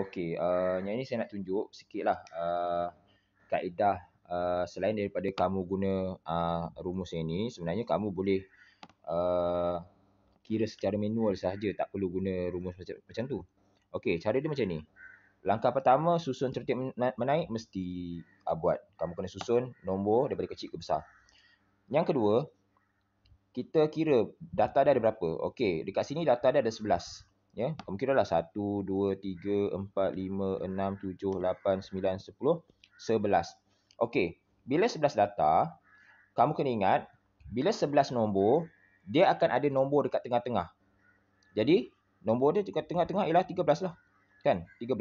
Okey, uh, yang ini saya nak tunjuk sikitlah uh, kaedah uh, selain daripada kamu guna uh, rumus yang ini, sebenarnya kamu boleh uh, kira secara manual saja, tak perlu guna rumus macam, macam tu. Okey, cara dia macam ni. Langkah pertama, susun tertib menaik mesti uh, buat. Kamu kena susun nombor daripada kecil ke besar. Yang kedua, kita kira data dia ada berapa. Okey, dekat sini data dia ada 11 ya kamu kira lah 1 2 3 4 5 6 7 8 9 10 11 11 okey bila 11 data kamu kena ingat bila 11 nombor dia akan ada nombor dekat tengah-tengah jadi nombor dia dekat tengah-tengah ialah 13 lah kan 13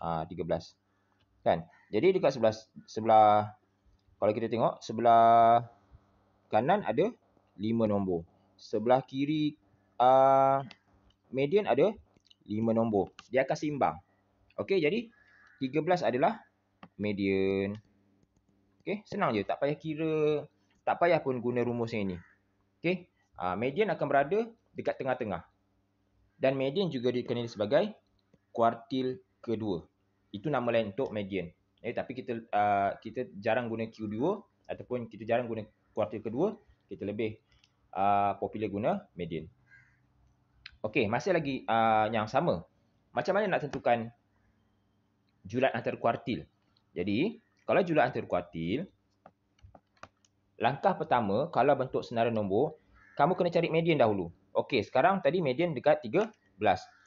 ah ha, 13 kan jadi dekat sebelah sebelah kalau kita tengok sebelah kanan ada 5 nombor sebelah kiri ah uh, median ada 5 nombor. Dia akan seimbang. Okey, jadi 13 adalah median. Okey, senang je. Tak payah kira, tak payah pun guna rumus yang ini. Okey, ah, median akan berada dekat tengah-tengah. Dan median juga dikenali sebagai kuartil kedua. Itu nama lain untuk median. Eh, tapi kita uh, kita jarang guna Q2 ataupun kita jarang guna kuartil kedua. Kita lebih uh, popular guna median. Okey, masih lagi uh, yang sama. Macam mana nak tentukan julat antar kuartil? Jadi, kalau julat antar kuartil, langkah pertama kalau bentuk senarai nombor, kamu kena cari median dahulu. Okey, sekarang tadi median dekat 13.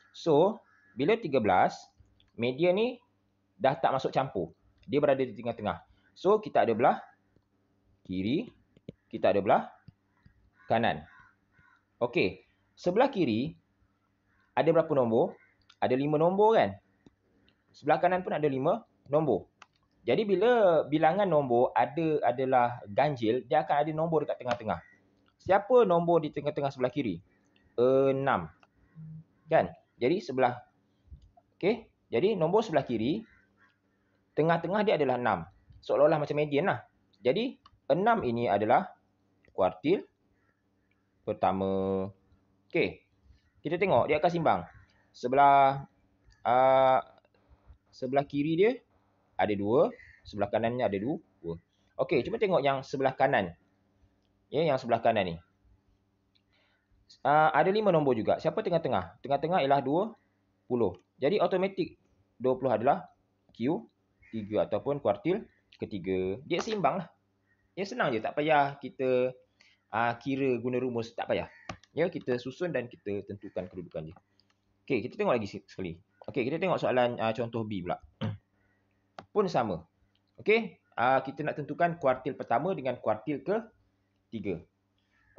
So, bila 13, median ni dah tak masuk campur. Dia berada di tengah-tengah. So, kita ada belah kiri, kita ada belah kanan. Okey, sebelah kiri ada berapa nombor? Ada lima nombor kan? Sebelah kanan pun ada lima nombor. Jadi bila bilangan nombor ada adalah ganjil, dia akan ada nombor dekat tengah-tengah. Siapa nombor di tengah-tengah sebelah kiri? Enam. Uh, kan? Jadi sebelah Okey, jadi nombor sebelah kiri tengah-tengah dia adalah enam. Seolah-olah macam median lah. Jadi enam ini adalah kuartil pertama. Okey kita tengok dia akan simbang. Sebelah uh, sebelah kiri dia ada dua, sebelah kanannya ada dua. Okey, cuba tengok yang sebelah kanan. Ya, yang sebelah kanan ni. Uh, ada lima nombor juga. Siapa tengah-tengah? Tengah-tengah ialah dua puluh. Jadi otomatik dua puluh adalah Q tiga ataupun kuartil ketiga. Dia simbang lah. Ya senang je, tak payah kita uh, kira guna rumus, tak payah. Ya, kita susun dan kita tentukan kedudukan dia. Okey, kita tengok lagi sekali. Okey, kita tengok soalan uh, contoh B pula. Hmm. Pun sama. Okey, uh, kita nak tentukan kuartil pertama dengan kuartil ke tiga.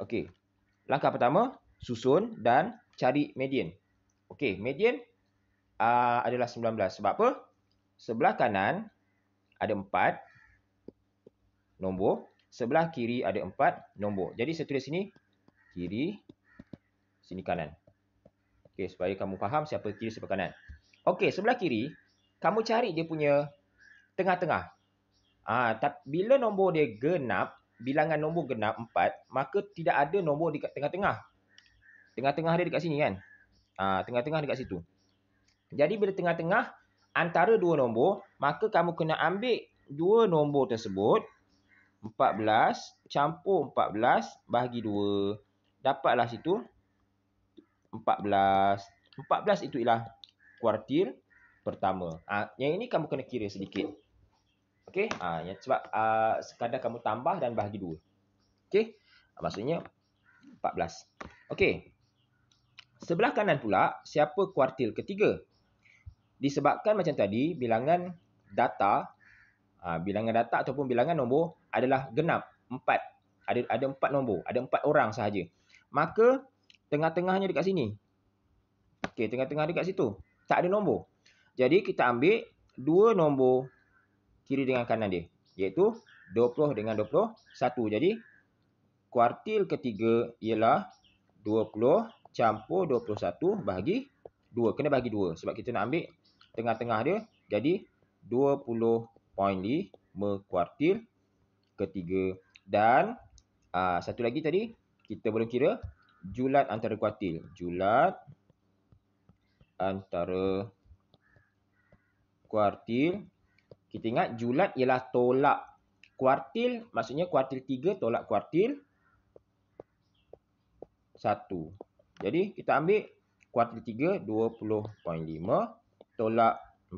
Okey, langkah pertama, susun dan cari median. Okey, median uh, adalah 19. Sebab apa? Sebelah kanan ada 4 nombor. Sebelah kiri ada 4 nombor. Jadi, saya tulis sini. Kiri sini kanan. Okey, supaya kamu faham siapa kiri siapa kanan. Okey, sebelah kiri, kamu cari dia punya tengah-tengah. Ah, tak, bila nombor dia genap, bilangan nombor genap 4, maka tidak ada nombor dekat tengah-tengah. Tengah-tengah dia dekat sini kan? Ah, tengah-tengah dekat situ. Jadi bila tengah-tengah antara dua nombor, maka kamu kena ambil dua nombor tersebut 14 campur 14 bahagi 2 dapatlah situ 14. 14 itu ialah kuartil pertama. Ah, ha, yang ini kamu kena kira sedikit. Okey, ha, ah, yang sebab uh, sekadar kamu tambah dan bahagi dua. Okey, ha, maksudnya 14. Okey, sebelah kanan pula siapa kuartil ketiga? Disebabkan macam tadi bilangan data, ha, bilangan data ataupun bilangan nombor adalah genap empat. Ada ada empat nombor, ada empat orang sahaja. Maka tengah-tengahnya dekat sini. Okey, tengah-tengah dekat situ. Tak ada nombor. Jadi kita ambil dua nombor kiri dengan kanan dia. Iaitu 20 dengan 21. Jadi kuartil ketiga ialah 20 campur 21 bahagi 2. Kena bahagi 2 sebab kita nak ambil tengah-tengah dia. Jadi 20.5 kuartil ketiga. Dan aa, ah, satu lagi tadi kita boleh kira julat antara kuartil. Julat antara kuartil. Kita ingat julat ialah tolak kuartil. Maksudnya kuartil 3 tolak kuartil 1. Jadi kita ambil kuartil 3 20.5 tolak 14.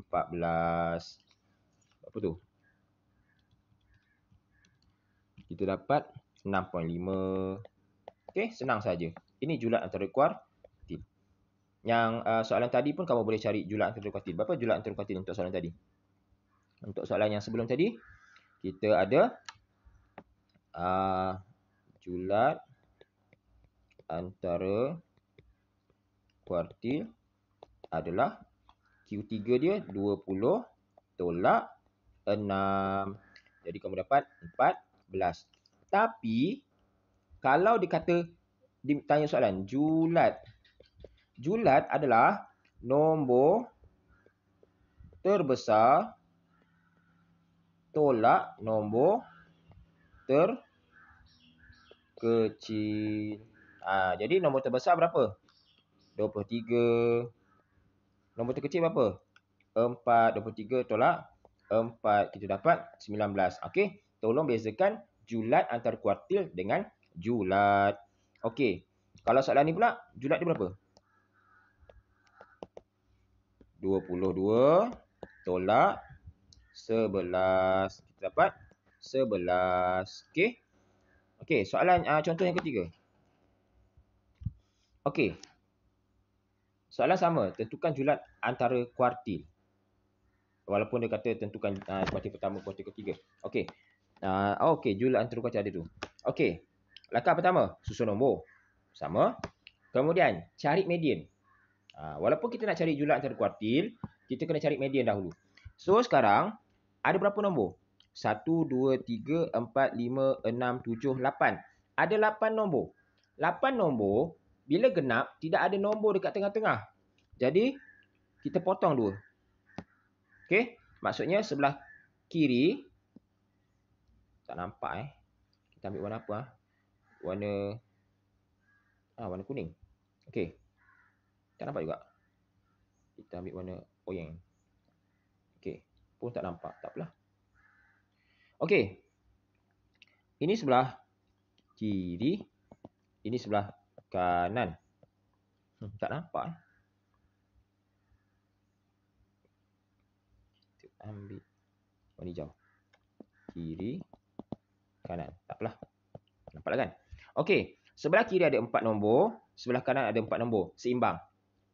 Apa tu? Kita dapat Okey, senang saja. Ini julat antara kuartil. Yang uh, soalan tadi pun kamu boleh cari julat antara kuartil. Berapa julat antara kuartil untuk soalan tadi? Untuk soalan yang sebelum tadi, kita ada uh, julat antara kuartil adalah Q3 dia 20 tolak 6. Jadi kamu dapat 14. Tapi kalau dikata ditanya soalan julat. Julat adalah nombor terbesar tolak nombor ter kecil. Ha, jadi nombor terbesar berapa? 23. Nombor terkecil berapa? 4. 23 tolak 4. Kita dapat 19. Okey. Tolong bezakan julat antar kuartil dengan Julat. Okey. Kalau soalan ni pula, Julat dia berapa? 22 tolak 11. Kita dapat 11. Okey. Okey, soalan uh, contoh yang ketiga. Okey. Soalan sama, tentukan julat antara kuartil. Walaupun dia kata tentukan uh, kuartil pertama, kuartil ketiga. Okey. Uh, okey, julat antara kuartil ada tu. Okey, Langkah pertama, susun nombor. Sama. Kemudian, cari median. Ha, walaupun kita nak cari julat antara kuartil, kita kena cari median dahulu. So, sekarang, ada berapa nombor? 1, 2, 3, 4, 5, 6, 7, 8. Ada 8 nombor. 8 nombor, bila genap, tidak ada nombor dekat tengah-tengah. Jadi, kita potong 2. Okay? Maksudnya, sebelah kiri. Tak nampak eh. Kita ambil warna apa? Ah? warna ah warna kuning. Okey. Tak nampak juga. Kita ambil warna oyang. Okey. Pun tak nampak, tak apalah. Okey. Ini sebelah kiri. Ini sebelah kanan. Hmm, tak nampak. Eh. Kita ambil warna hijau. Kiri, kanan. Tak apalah. Nampaklah kan? Okey, sebelah kiri ada empat nombor, sebelah kanan ada empat nombor, seimbang.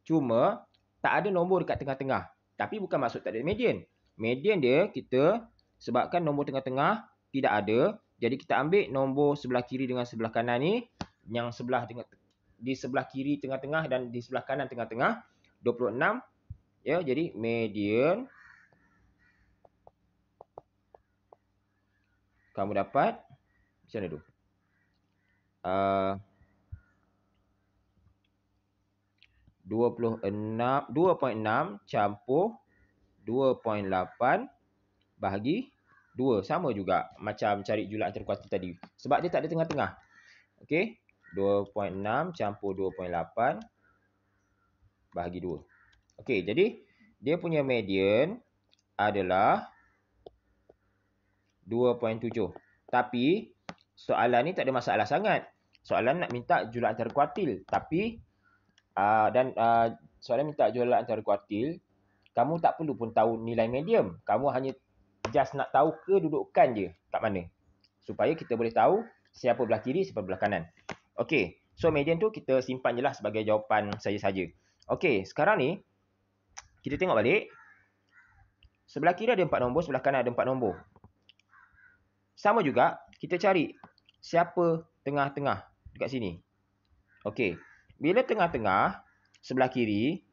Cuma tak ada nombor dekat tengah-tengah. Tapi bukan maksud tak ada median. Median dia kita sebabkan nombor tengah-tengah tidak ada, jadi kita ambil nombor sebelah kiri dengan sebelah kanan ni yang sebelah dengan di sebelah kiri tengah-tengah dan di sebelah kanan tengah-tengah 26 ya, jadi median kamu dapat macam mana tu? uh, 26 2.6 campur 2.8 bahagi 2 sama juga macam cari julat antara kuarta tadi sebab dia tak ada tengah-tengah okey 2.6 campur 2.8 bahagi 2 okey jadi dia punya median adalah 2.7 tapi soalan ni tak ada masalah sangat. Soalan nak minta jumlah antara kuartil. Tapi, uh, dan uh, soalan minta jumlah antara kuartil, kamu tak perlu pun tahu nilai medium. Kamu hanya just nak tahu kedudukan je kat mana. Supaya kita boleh tahu siapa belah kiri, siapa belah kanan. Okay, so median tu kita simpan je lah sebagai jawapan saya saja. Okay, sekarang ni, kita tengok balik. Sebelah kiri ada empat nombor, sebelah kanan ada empat nombor. Sama juga, kita cari siapa tengah-tengah dekat sini. Okey. Bila tengah-tengah sebelah kiri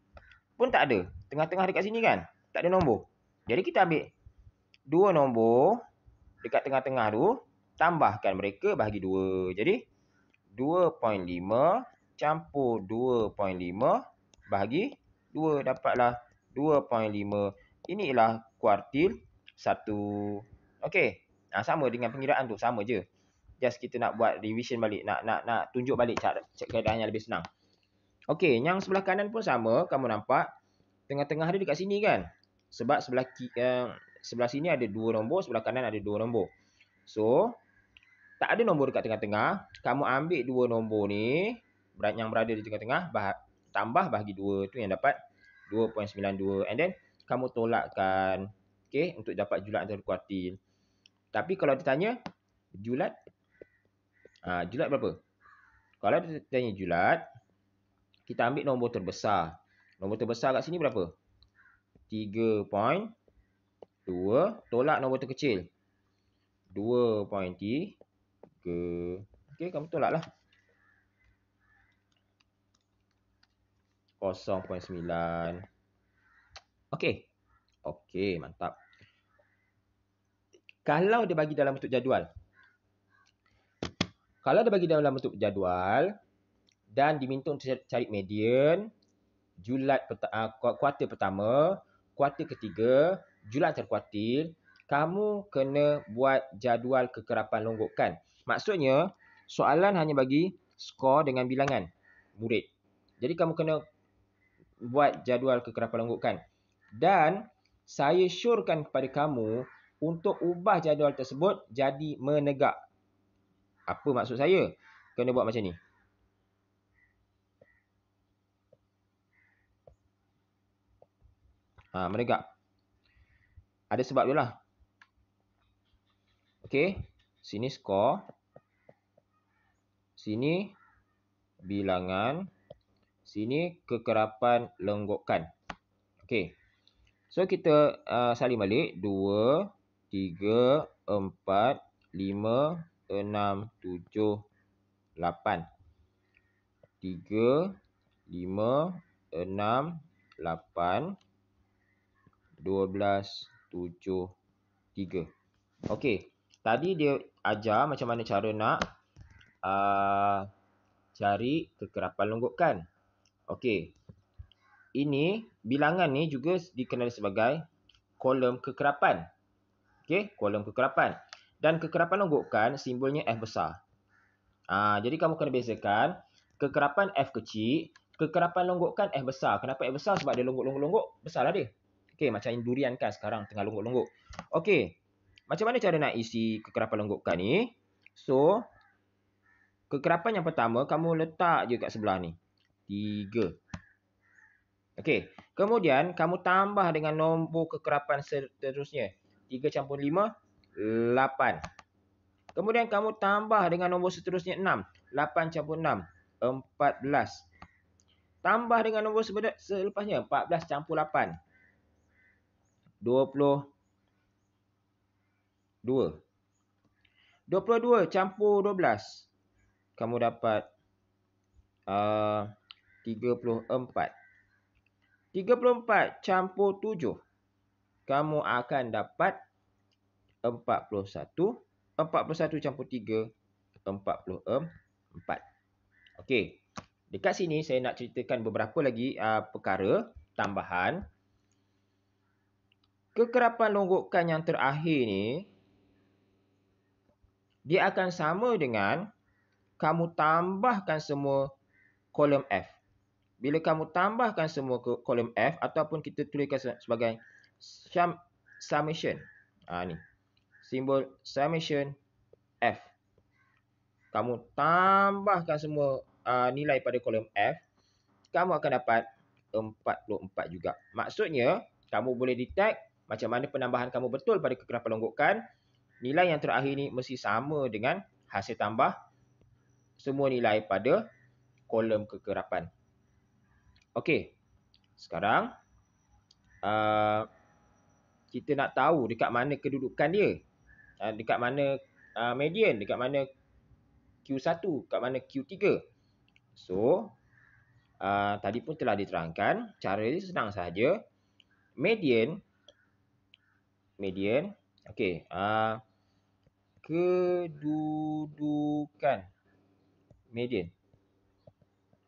pun tak ada. Tengah-tengah dekat sini kan? Tak ada nombor. Jadi kita ambil dua nombor dekat tengah-tengah tu, tambahkan mereka bahagi dua. Jadi 2.5 campur 2.5 bahagi 2 dapatlah 2.5. Inilah kuartil 1. Okey. Nah, ha, sama dengan pengiraan tu, sama je just kita nak buat revision balik nak nak nak tunjuk balik cara keadaan yang lebih senang okey yang sebelah kanan pun sama kamu nampak tengah-tengah dia dekat sini kan sebab sebelah yang uh, eh, sebelah sini ada dua nombor sebelah kanan ada dua nombor so tak ada nombor dekat tengah-tengah kamu ambil dua nombor ni berat yang berada di tengah-tengah bah tambah bahagi dua tu yang dapat 2.92 and then kamu tolakkan okey untuk dapat julat antara kuartil tapi kalau ditanya julat Uh, julat berapa? Kalau tanya julat, kita ambil nombor terbesar. Nombor terbesar kat sini berapa? 3.2 tolak nombor terkecil. 2.3 Okey, kamu tolaklah. 0.9 Okey. Okey, mantap. Kalau dia bagi dalam bentuk jadual, kalau dia bagi dalam bentuk jadual dan diminta untuk cari median, julat ah, kuartal pertama, kuartal ketiga, julat terkuartil, kamu kena buat jadual kekerapan longgokan. Maksudnya, soalan hanya bagi skor dengan bilangan murid. Jadi kamu kena buat jadual kekerapan longgokan. Dan saya syorkan kepada kamu untuk ubah jadual tersebut jadi menegak. Apa maksud saya? Kena buat macam ni. Ha, meregap. Ada sebab lah. Okey. Sini skor. Sini bilangan. Sini kekerapan lenggokan. Okey. So kita uh, salin balik. 2, 3, 4, 5, enam, tujuh, lapan. Tiga, lima, enam, lapan, dua belas, tujuh, tiga. Okey, tadi dia ajar macam mana cara nak uh, cari kekerapan longgokan. Okey, ini bilangan ni juga dikenali sebagai kolom kekerapan. Okey, kolom kekerapan. Dan kekerapan logokan simbolnya F besar. Ha, jadi kamu kena bezakan kekerapan F kecil, kekerapan longgokan F besar. Kenapa F besar? Sebab dia longgok-longgok-longgok, besar lah dia. Okey, macam durian kan sekarang tengah longgok-longgok. Okey, macam mana cara nak isi kekerapan longgokan ni? So, kekerapan yang pertama kamu letak je kat sebelah ni. Tiga. Okey, kemudian kamu tambah dengan nombor kekerapan seterusnya. Tiga campur lima, 8. Kemudian kamu tambah dengan nombor seterusnya 6. 8 campur 6. 14. Tambah dengan nombor selepasnya 14 campur 8. 22. 22 campur 12. Kamu dapat uh, 34. 34 campur 7. Kamu akan dapat 41. 41 campur 3, 44. Okey. Dekat sini saya nak ceritakan beberapa lagi uh, perkara tambahan. Kekerapan longgokan yang terakhir ni, dia akan sama dengan kamu tambahkan semua kolom F. Bila kamu tambahkan semua kolom F ataupun kita tuliskan sebagai sum summation. Ha, ni simbol summation F. Kamu tambahkan semua uh, nilai pada kolom F. Kamu akan dapat 44 juga. Maksudnya, kamu boleh detect macam mana penambahan kamu betul pada kegrafan longgokan. Nilai yang terakhir ni mesti sama dengan hasil tambah semua nilai pada kolom kekerapan. Okey. Sekarang uh, kita nak tahu dekat mana kedudukan dia. Ah, dekat mana uh, median, dekat mana Q1, dekat mana Q3. So, uh, tadi pun telah diterangkan, cara ni senang sahaja. Median, median, okey, uh, kedudukan, median.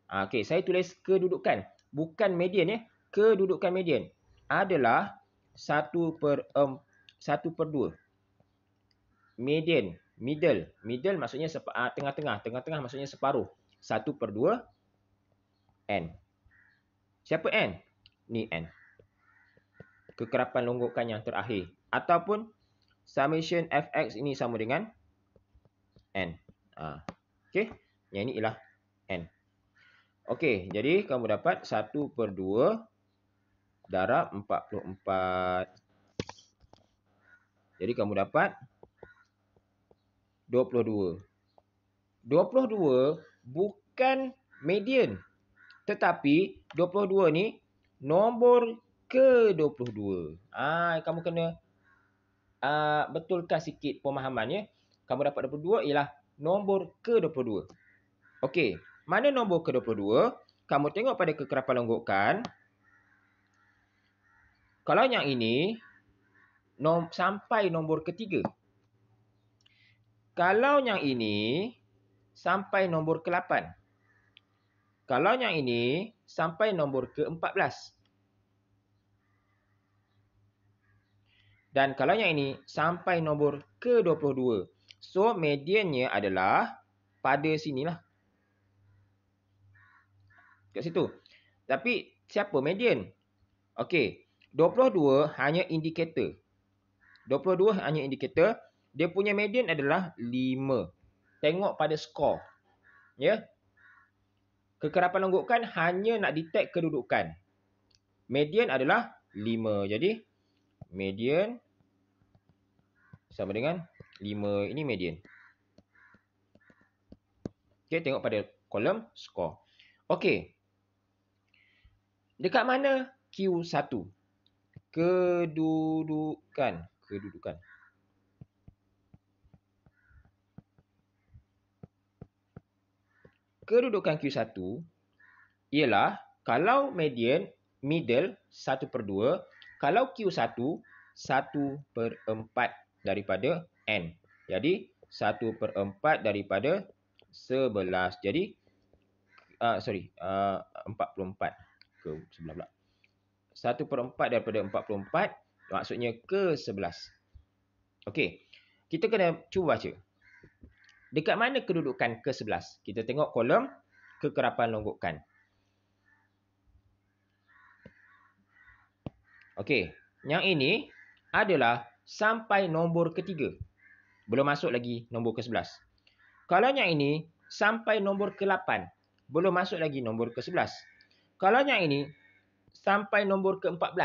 Uh, okey, saya tulis kedudukan, bukan median ya, eh. kedudukan median adalah 1 per, um, per 2 median, middle. Middle maksudnya ah, tengah-tengah. Tengah-tengah maksudnya separuh. 1 per 2. N. Siapa N? Ni N. Kekerapan longgokan yang terakhir. Ataupun summation Fx ini sama dengan N. Ha. Ah, okay. Yang ini ialah N. Okay. Jadi kamu dapat 1 per 2 darab 44. Jadi kamu dapat 22. 22 bukan median. Tetapi 22 ni nombor ke-22. Ah, kamu kena ah, betulkan sikit pemahaman ya. Kamu dapat 22 ialah nombor ke-22. Okey. Mana nombor ke-22? Kamu tengok pada kekerapan longgokan. Kalau yang ini, nom sampai nombor ketiga. Kalau yang ini sampai nombor ke-8. Kalau yang ini sampai nombor ke-14. Dan kalau yang ini sampai nombor ke-22. So, mediannya adalah pada sinilah. Dekat situ. Tapi, siapa median? Okey. 22 hanya indikator. 22 hanya indikator. Dia punya median adalah 5. Tengok pada skor. Ya. Yeah. Kekerapan longgokan hanya nak detect kedudukan. Median adalah 5. Jadi median sama dengan 5. Ini median. Okey, tengok pada kolom skor. Okey. Dekat mana Q1? Kedudukan. Kedudukan. kedudukan Q1 ialah kalau median middle 1 per 2, kalau Q1 1 per 4 daripada N. Jadi 1 per 4 daripada 11. Jadi, uh, sorry, ah, uh, 44 ke sebelah pula. 1 per 4 daripada 44 maksudnya ke 11. Okey, kita kena cuba baca. Dekat mana kedudukan ke-11? Kita tengok kolom kekerapan longgokan. Okey, yang ini adalah sampai nombor ketiga. Belum masuk lagi nombor ke-11. Kalau yang ini sampai nombor ke-8, belum masuk lagi nombor ke-11. Kalau yang ini sampai nombor ke-14,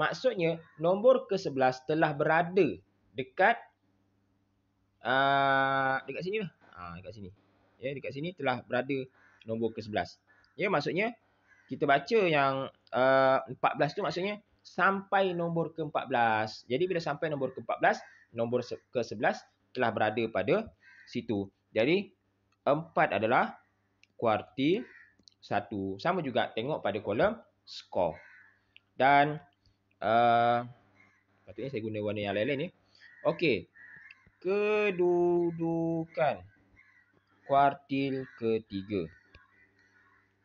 maksudnya nombor ke-11 telah berada dekat uh, dekat sini lah. Ha, ah, dekat sini. Ya, yeah, dekat sini telah berada nombor ke-11. Ya, yeah, maksudnya kita baca yang uh, ah, 14 tu maksudnya sampai nombor ke-14. Jadi bila sampai nombor ke-14, nombor ke-11 telah berada pada situ. Jadi 4 adalah kuartil 1. Sama juga tengok pada kolom score. Dan uh, patutnya saya guna warna yang lain-lain ni. Okey, kedudukan kuartil ketiga.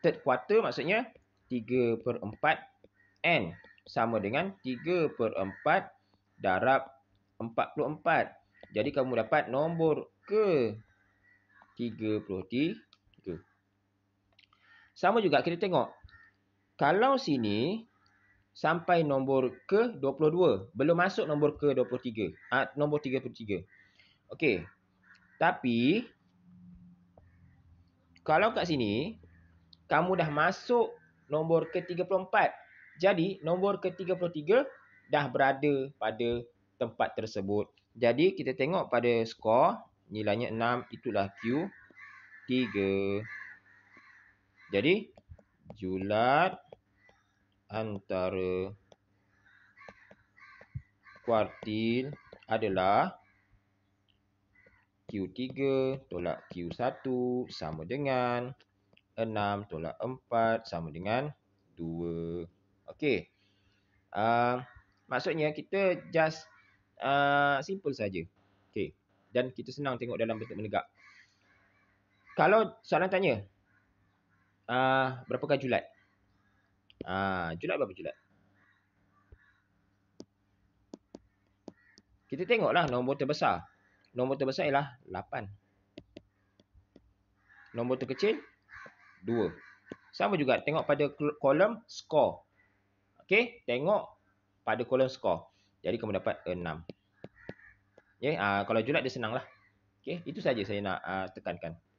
Third quarter maksudnya 3 per 4 N sama dengan 3 per 4 darab 44. Jadi kamu dapat nombor ke 33. Sama juga kita tengok. Kalau sini sampai nombor ke 22. Belum masuk nombor ke 23. Ah, nombor 33. Okey. Tapi kalau kat sini kamu dah masuk nombor ke-34. Jadi nombor ke-33 dah berada pada tempat tersebut. Jadi kita tengok pada skor nilainya 6 itulah Q 3. Jadi julat antara kuartil adalah 3. Q tolak Q1 sama dengan 6 tolak 4 sama dengan 2. Okey. Uh, maksudnya kita just uh, simple saja. Okey. Dan kita senang tengok dalam bentuk menegak. Kalau soalan tanya, uh, berapakah julat? Uh, julat berapa julat? Kan ah, kita tengoklah nombor terbesar. Nombor terbesar ialah 8. Nombor terkecil 2. Sama juga tengok pada kolom skor. Okey, tengok pada kolom skor. Jadi kamu dapat 6. Okey, uh, kalau julat dia senanglah. Okey, itu saja saya nak uh, tekankan.